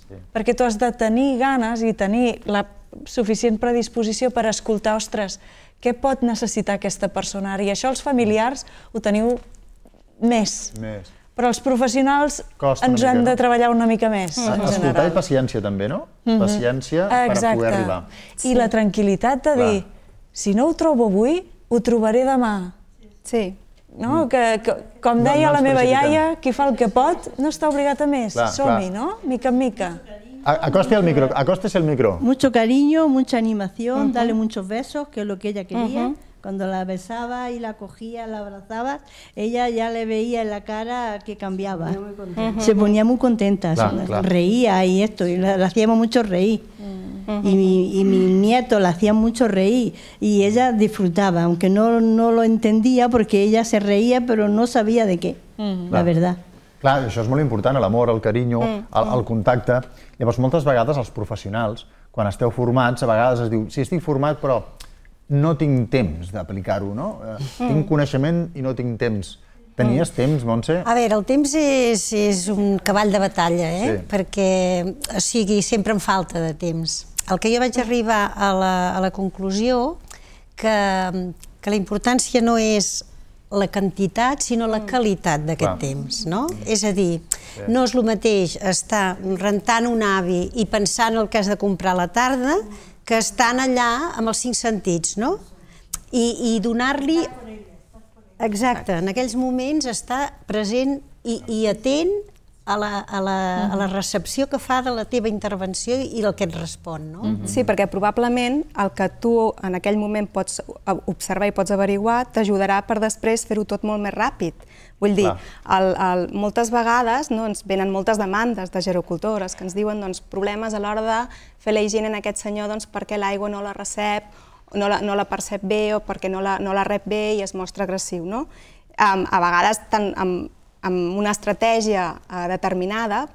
Sí. Perquè tu has de tenir ganes i tenir la suficient predisposició per escoltar, ostres, què pot necessitar aquesta persona ara? I això els familiars ho teniu més. Més. Però els professionals Costa ens han de treballar una mica més, mm en general. Escoltar i paciència, també, no? Mm -hmm. Paciència Exacte. per poder arribar. I sí. la tranquil·litat de Clar. dir si no ho trobo avui, ho trobaré demà. Sí. No? Mm. Que, que, com deia no, no la meva iaia, qui fa el que pot no està obligat a més. Som-hi, no? Mica en mica. Acoste el micro, acóstese el micro. Mucho cariño, mucha animación, uh -huh. dale muchos besos, que es lo que ella quería. Uh -huh. Cuando la besaba y la cogía, la abrazaba, ella ya le veía en la cara que cambiaba. Se ponía muy contenta, claro, claro. reía y esto, y la, la hacíamos mucho reír. Mm. Y, mi, y mi nieto la hacía mucho reír y ella disfrutaba, aunque no, no lo entendía porque ella se reía pero no sabía de què, mm. la verdad. Clar, això és molt important, l'amor, el carinyo, mm. el, el contacte. Llavors, moltes vegades els professionals, quan esteu formats, a vegades es diu, sí, estic format, però no tinc temps d'aplicar-ho, no? Eh, tinc mm. coneixement i no tinc temps. Tenies mm. temps, Montse? A veure, el temps és, és un cavall de batalla, eh? Sí. Perquè, o sigui, sempre em falta de temps. El que jo vaig arribar a la, a la conclusió que, que la importància no és la quantitat, sinó la mm. qualitat d'aquest temps, no? És a dir, no és el mateix estar rentant un avi i pensant el que has de comprar a la tarda que estan allà amb els cinc sentits, no? I, i donar-li... Exacte, en aquells moments està present i, i atent a la, a, la, a la recepció que fa de la teva intervenció i el que et respon, no? Mm -hmm. Sí, perquè probablement el que tu en aquell moment pots observar i pots averiguar t'ajudarà per després fer-ho tot molt més ràpid. Vull dir, el, el, moltes vegades no, ens venen moltes demandes de gerocultores que ens diuen doncs, problemes a l'hora de fer la higiene en aquest senyor doncs, perquè l'aigua no la recep, no la, no la percep bé o perquè no la, no la rep bé i es mostra agressiu. No? Um, a vegades, tant amb, amb una estratègia uh, determinada,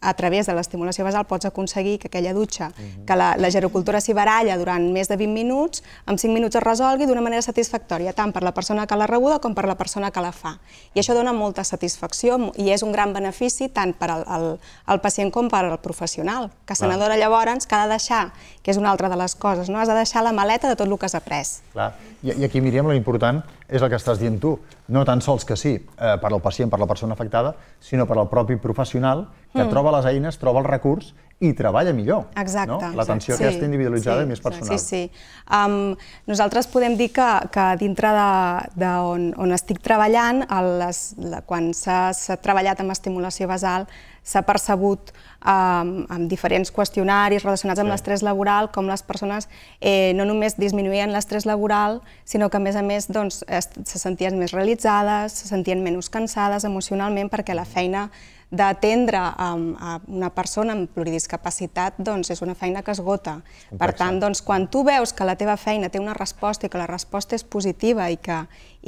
a través de l'estimulació basal pots aconseguir que aquella dutxa, mhm. que la, la gerocultura s'hi baralla durant més de 20 minuts, en 5 minuts es resolgui d'una manera satisfactòria, tant per la persona que l'ha rebuda com per la persona que la fa. I això dona molta satisfacció i és un gran benefici tant per al, al, al pacient com per al professional, que se n'adona llavors que ha de deixar, que és una altra de les coses, no? has de deixar la maleta de tot el que has après. Clar. I, i aquí, Míriam, l'important és el que estàs dient tu, no tan sols que sí eh, per al pacient, per la persona afectada, sinó per al propi professional que mm. troba les eines, troba el recurs i treballa millor. Exacte. No? L'atenció sí, aquesta individualitzada sí, i més personal. Sí, sí. Um, nosaltres podem dir que, que dintre de, de on, on estic treballant, el, les, la, quan s'ha treballat amb estimulació basal, s'ha percebut um, amb diferents qüestionaris relacionats amb sí. l'estrès laboral, com les persones eh, no només disminuïen l'estrès laboral, sinó que, a més a més, doncs, es, se sentien més realitzades, se sentien menys cansades emocionalment perquè la feina d'atendre a, a una persona amb pluridiscapacitat doncs, és una feina que esgota. Per tant, doncs, quan tu veus que la teva feina té una resposta i que la resposta és positiva i que,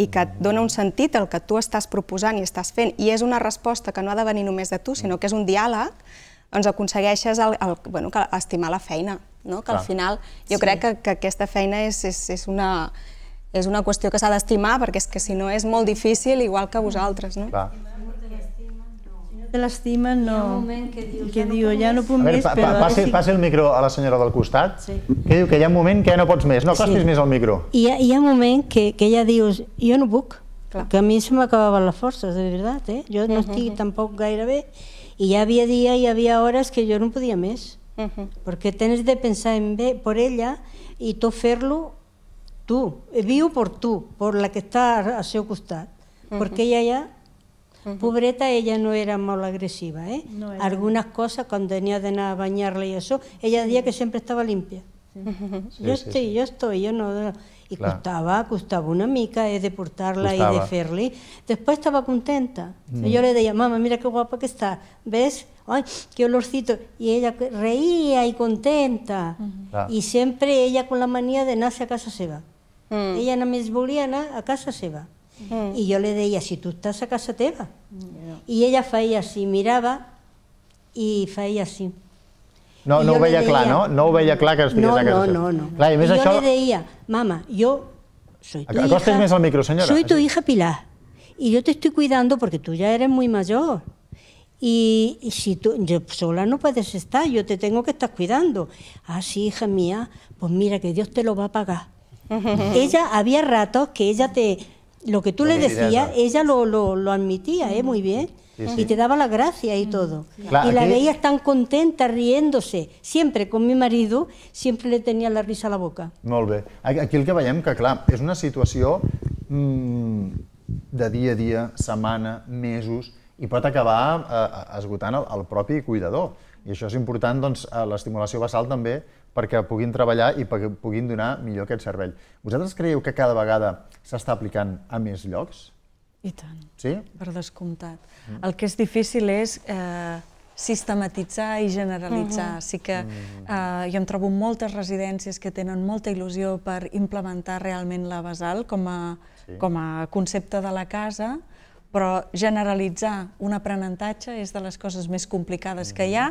i que et dona un sentit al que tu estàs proposant i estàs fent, i és una resposta que no ha de venir només de tu, sinó que és un diàleg, doncs aconsegueixes el, el, bueno, que, estimar la feina. No? que Clar. al final jo sí. crec que, que aquesta feina és, és, és una, és una qüestió que s'ha d'estimar perquè és que si no és molt difícil, igual que vosaltres. No? Clar de l'estima no... Hi ha un moment que diu, que ja, no diu, no ja no puc més, pa, pa, però... Passi, sí. passi el micro a la senyora del costat, sí. que diu que hi ha un moment que ja no pots més, no costis sí. més al micro. Hi ha, hi ha un moment que, que ja dius, jo no puc, Clar. que a mi se m'acabaven les forces, de veritat, eh? Jo no uh -huh. estic mhm. tampoc gaire bé, i hi havia dia, hi havia hores que jo no podia més, uh mhm. -huh. perquè tens de pensar en bé per ella i tot fer-lo tu, viu per tu, per la que està al seu costat, uh mhm. -huh. perquè ella ja Pobreta, ella no era mal agresiva, ¿eh? Algunas cosas, cuando tenía de nada bañarla y eso, ella decía que siempre estaba limpia. yo, estoy, yo estoy, yo no... Y claro. gustaba una mica eh, de portarla y de hacerle. después estaba contenta. Mm. yo le decía, mamá mira qué guapa que está, ves? Ay, qué olorcito. Y ella reía y contenta. Y siempre ella con la manía de nace a casa se va, mm. Ella me me nada, a casa se va. Mm. Y yo le decía, si tú estás a casa te vas. Y ella faía así, miraba y faía así No, no veía no? No claro que no, No, no, no. yo soy tu hija... al micro, Soy tu hija Pilar. Y yo te estoy cuidando porque tú ya eres muy mayor. Y, si tú yo sola no puedes estar, yo te tengo que estar cuidando. Ah, sí, hija mía, pues mira que Dios te lo va a pagar. ella, había ratos que ella te, Lo que tú lo le decías, ella lo, lo, lo admitía, ¿eh? muy bien. Sí, sí. Y te daba la gracia y mm. todo. Claro, y la aquí... veías tan contenta, riéndose. Siempre con mi marido, siempre le tenía la risa a la boca. Molt bé. Aquí el que veiem que, clar, és una situació mmm, de dia a dia, setmana, mesos, i pot acabar eh, esgotant el, el propi cuidador. I això és important doncs, a l'estimulació basal també perquè puguin treballar i perquè puguin donar millor aquest cervell. Vosaltres creieu que cada vegada s'està aplicant a més llocs? I tant, sí? per descomptat. Mm. El que és difícil és eh, sistematitzar i generalitzar. Mm-hmm. Mm -hmm. Sí que eh, jo em trobo moltes residències que tenen molta il·lusió per implementar realment la basal com a, sí. com a concepte de la casa, però generalitzar un aprenentatge és de les coses més complicades que hi ha.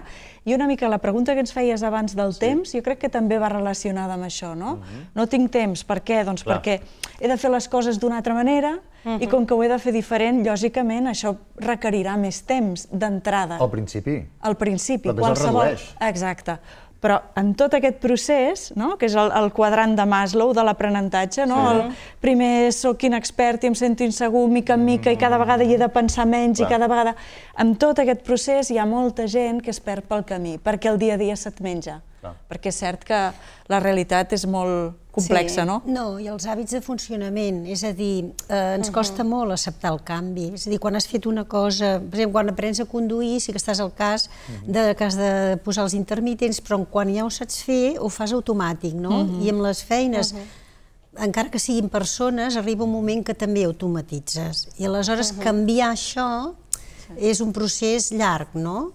I una mica la pregunta que ens feies abans del temps, jo crec que també va relacionada amb això, no? Mhm. No tinc temps, per què? Doncs perquè he de fer les coses d'una altra manera i mhm. com que ho he de fer diferent, lògicament això requerirà més temps d'entrada. Al principi. Al principi. Però després qualsevol... es redueix. Exacte. Però en tot aquest procés, no? que és el, el quadrant de Maslow de l'aprenentatge, no? Sí. el primer sóc inexpert i em sento insegur mica en mica mm. i cada mm. vegada hi he de pensar menys Clar. i cada vegada... En tot aquest procés hi ha molta gent que es perd pel camí perquè el dia a dia se't menja perquè és cert que la realitat és molt complexa, sí. no? No, i els hàbits de funcionament, és a dir, eh, ens costa molt acceptar el canvi, és a dir, quan has fet una cosa, per exemple, quan aprens a conduir sí que estàs al cas de que has de posar els intermitents, però quan ja ho saps fer ho fas automàtic, no? I amb les feines... encara que siguin persones, arriba un moment que també automatitzes. I aleshores canviar això és un procés llarg, no?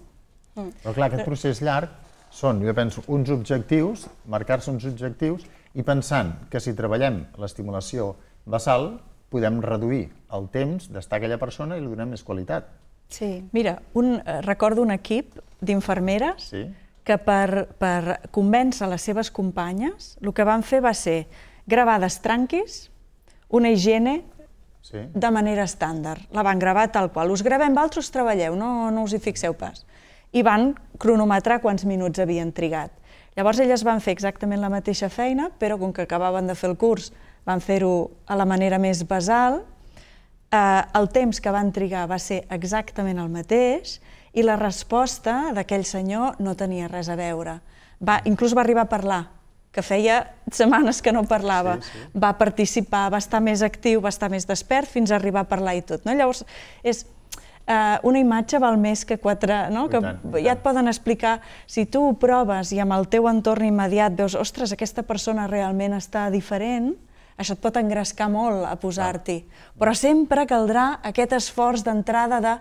Mm. Però clar, aquest procés llarg són, jo penso, uns objectius, marcar-se uns objectius i pensant que si treballem l'estimulació basal podem reduir el temps d'estar aquella persona i li donem més qualitat. Sí. Mira, un, eh, recordo un equip d'infermeres sí. que per, per convèncer les seves companyes el que van fer va ser gravar tranquis, una higiene sí. de manera estàndard. La van gravar tal qual. Us gravem, valtros treballeu, no, no us hi fixeu pas i van cronometrar quants minuts havien trigat. Llavors elles van fer exactament la mateixa feina, però com que acabaven de fer el curs van fer-ho a la manera més basal, eh, el temps que van trigar va ser exactament el mateix i la resposta d'aquell senyor no tenia res a veure. Va, inclús va arribar a parlar, que feia setmanes que no parlava, sí, sí. va participar, va estar més actiu, va estar més despert, fins a arribar a parlar i tot. No? Llavors, és, eh, una imatge val més que quatre, no? que tant, ja et poden explicar, si tu ho proves i amb el teu entorn immediat veus, ostres, aquesta persona realment està diferent, això et pot engrescar molt a posar-t'hi, però sempre caldrà aquest esforç d'entrada de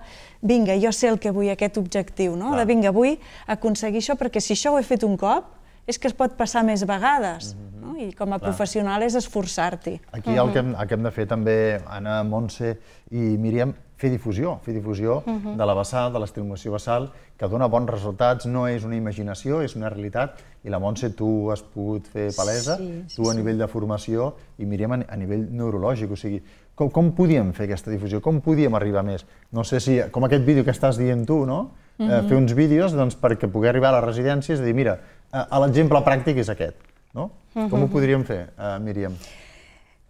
vinga, jo sé el que vull, aquest objectiu, no? Clar. de vinga, vull aconseguir això, perquè si això ho he fet un cop, és que es pot passar més vegades, mm -hmm. no? i com a Clar. professional és esforçar-t'hi. Aquí el que, hem, el que hem de fer també, Anna, Montse i Míriam, fer difusió, fer difusió uh mhm. -huh. de la vessal, de l'estimulació vessal, que dona bons resultats, no és una imaginació, és una realitat, i la Montse tu has pogut fer palesa, sí, sí, tu a sí. nivell de formació, i mirem a, a nivell neurològic, o sigui, com, com podíem fer aquesta difusió, com podíem arribar més? No sé si, com aquest vídeo que estàs dient tu, no? Uh -huh. eh, mhm. fer uns vídeos doncs, perquè poder arribar a les residències i dir, mira, l'exemple pràctic és aquest, no? Uh -huh. Com ho mhm. podríem fer, eh, Míriam?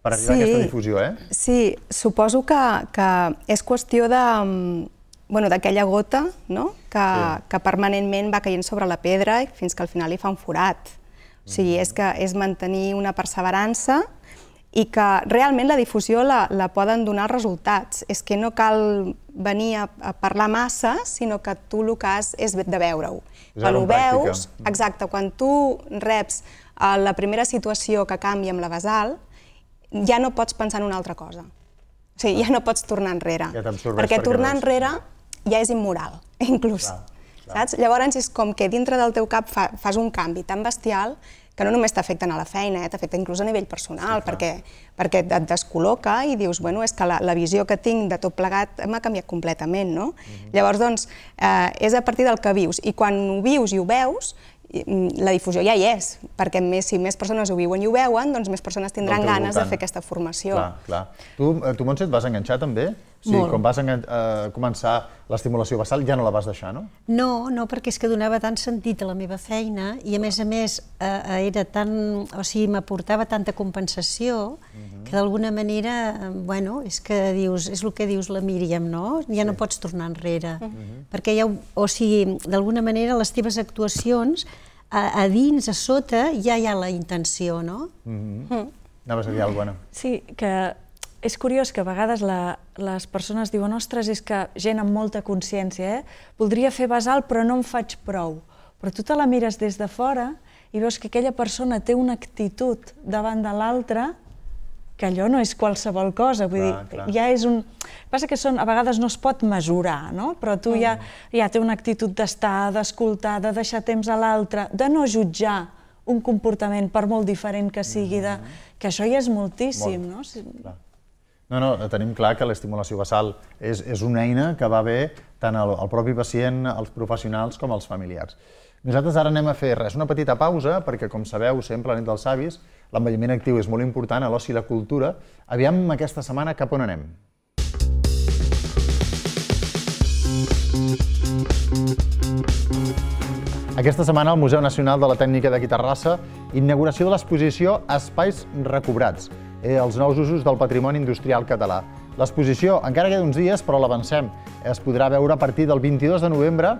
per arribar sí, a aquesta difusió, eh? Sí, suposo que, que és qüestió de mm, bueno, d'aquella gota no? que, sí. que permanentment va caient sobre la pedra fins que al final hi fa un forat. O sigui, mm -hmm. és que és mantenir una perseverança i que realment la difusió la, la poden donar resultats. És que no cal venir a, a parlar massa, sinó que tu el que has és de veure-ho. Quan ho veus, exacte, quan tu reps eh, la primera situació que canvia amb la basal, ja no pots pensar en una altra cosa. O sigui, ja no pots tornar enrere. Ja perquè tornar perquè enrere ja és immoral, inclús. Clar, clar. Saps? Llavors és com que dintre del teu cap fa, fas un canvi tan bestial que no només t'afecten a la feina, eh? t'afecta inclús a nivell personal, sí, perquè, perquè et descol·loca i dius, bueno, és que la, la visió que tinc de tot plegat m'ha canviat completament, no? Mm -hmm. Llavors, doncs, eh, és a partir del que vius, i quan ho vius i ho veus, Mm, la difusió ja hi és, perquè més, si més persones ho viuen i ho veuen, doncs més persones tindran ganes voltant. de fer aquesta formació. Clar, clar. Tu, eh, tu Montse, et vas enganxar també? O sigui, Molt. quan vas eh, començar l'estimulació basal ja no la vas deixar, no? No, no, perquè és que donava tant sentit a la meva feina i a més a més eh, eh era tan... o sigui, m'aportava tanta compensació uh mhm. -huh. que d'alguna manera, eh, bueno, és que dius, és el que dius la Míriam, no? Ja sí. no pots tornar enrere. Uh mhm. -huh. Perquè ja, o sigui, d'alguna manera les teves actuacions a, a dins, a sota, ja hi ha la intenció, no? Uh mhm. -huh. Mm. Anaves a dir alguna cosa, Sí, que és curiós que a vegades la, les persones diuen ostres, és que gent amb molta consciència, eh? voldria fer basal però no en faig prou. Però tu te la mires des de fora i veus que aquella persona té una actitud davant de l'altra que allò no és qualsevol cosa, vull clar, dir, clar. ja és un... Passa que són, a vegades no es pot mesurar, no? Però tu oh. ja, mm. ja té una actitud d'estar, d'escoltar, de deixar temps a l'altre, de no jutjar un comportament, per molt diferent que sigui, mm -hmm. de... que això ja és moltíssim, molt. no? Si... Clar. No, no, tenim clar que l'estimulació basal és, és una eina que va bé tant al, el propi pacient, als professionals com als familiars. Nosaltres ara anem a fer res, una petita pausa, perquè com sabeu sempre a la nit dels savis, l'envelliment actiu és molt important a l'oci i la cultura. Aviam aquesta setmana cap on anem. Aquesta setmana al Museu Nacional de la Tècnica de Guitarrassa, inauguració de l'exposició Espais Recobrats, Eh, els nous usos del patrimoni industrial català. L'exposició encara queda uns dies, però l'avancem. Es podrà veure a partir del 22 de novembre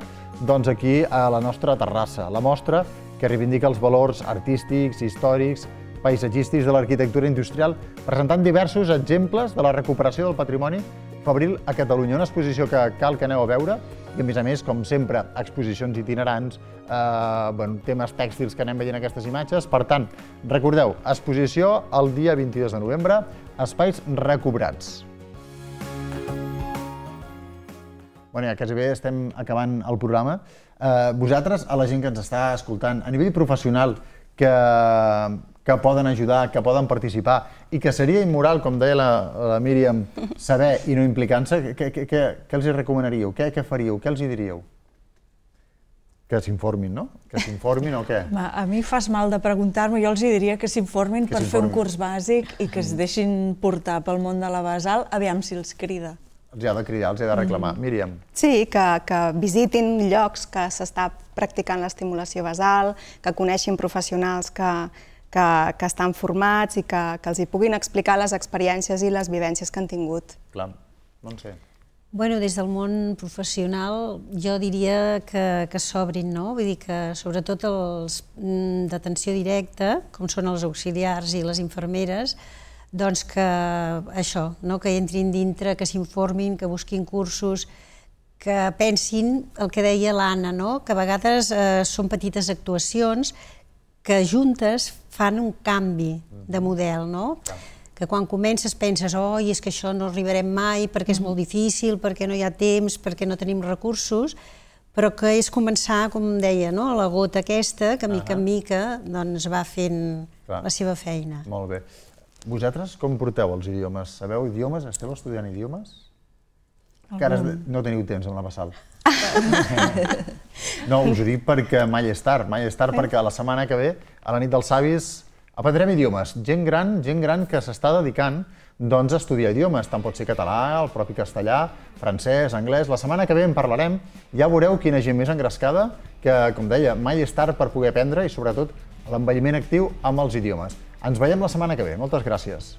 doncs aquí a la nostra terrassa. La mostra que reivindica els valors artístics, històrics, paisatgístics de l'arquitectura industrial, presentant diversos exemples de la recuperació del patrimoni fabril a Catalunya. Una exposició que cal que aneu a veure i a més a més, com sempre, exposicions itinerants, eh, bueno, temes tèxtils que anem veient aquestes imatges. Per tant, recordeu, exposició el dia 22 de novembre, espais recobrats. Bueno, ja quasi bé estem acabant el programa. Eh, vosaltres, a la gent que ens està escoltant, a nivell professional, que que poden ajudar, que poden participar, i que seria immoral, com deia la, la Míriam, saber i no implicar-se, què, què, què, què els hi recomanaríeu? Què, què faríeu? Què els hi diríeu? Que s'informin, no? Que s'informin o què? Ma, a mi fas mal de preguntar-me, jo els hi diria que s'informin per fer un curs bàsic i que es deixin portar pel món de la basal, aviam si els crida els ha de cridar, els ha de reclamar. Mm. Míriam. Sí, que, que visitin llocs que s'està practicant l'estimulació basal, que coneixin professionals que, que, que estan formats i que, que els hi puguin explicar les experiències i les vivències que han tingut. Clar, Montse. Bueno, des del món professional jo diria que, que s'obrin, no? Vull dir que sobretot els mm, d'atenció directa, com són els auxiliars i les infermeres, doncs que això, no? que entrin dintre, que s'informin, que busquin cursos, que pensin el que deia l'Anna, no? que a vegades eh, són petites actuacions que juntes fan un canvi de model, no? que quan comences penses, oi, és que això no arribarem mai perquè és molt difícil, perquè no hi ha temps, perquè no tenim recursos, però que és començar, com deia, no? la gota aquesta, que mica uh -huh. en mica doncs, va fent Clar. la seva feina. Molt bé. Vosaltres com porteu els idiomes? Sabeu idiomes? Esteu estudiant idiomes? Que ara no teniu temps amb la passada. no, us ho dic perquè mai és tard, mai és tard, perquè la setmana que ve, a la nit dels savis, aprendrem idiomes. Gent gran, gent gran que s'està dedicant doncs, a estudiar idiomes. Tant pot ser català, el propi castellà, francès, anglès... La setmana que ve en parlarem. Ja veureu quina gent més engrescada que, com deia, mai és tard per poder aprendre i, sobretot, l'envelliment actiu amb els idiomes. Ens veiem la setmana que ve. Moltes gràcies.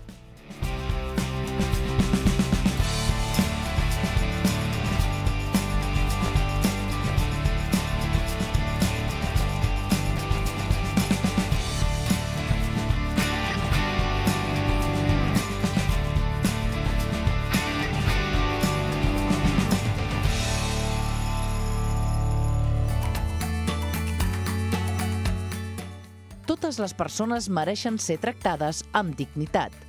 totes les persones mereixen ser tractades amb dignitat.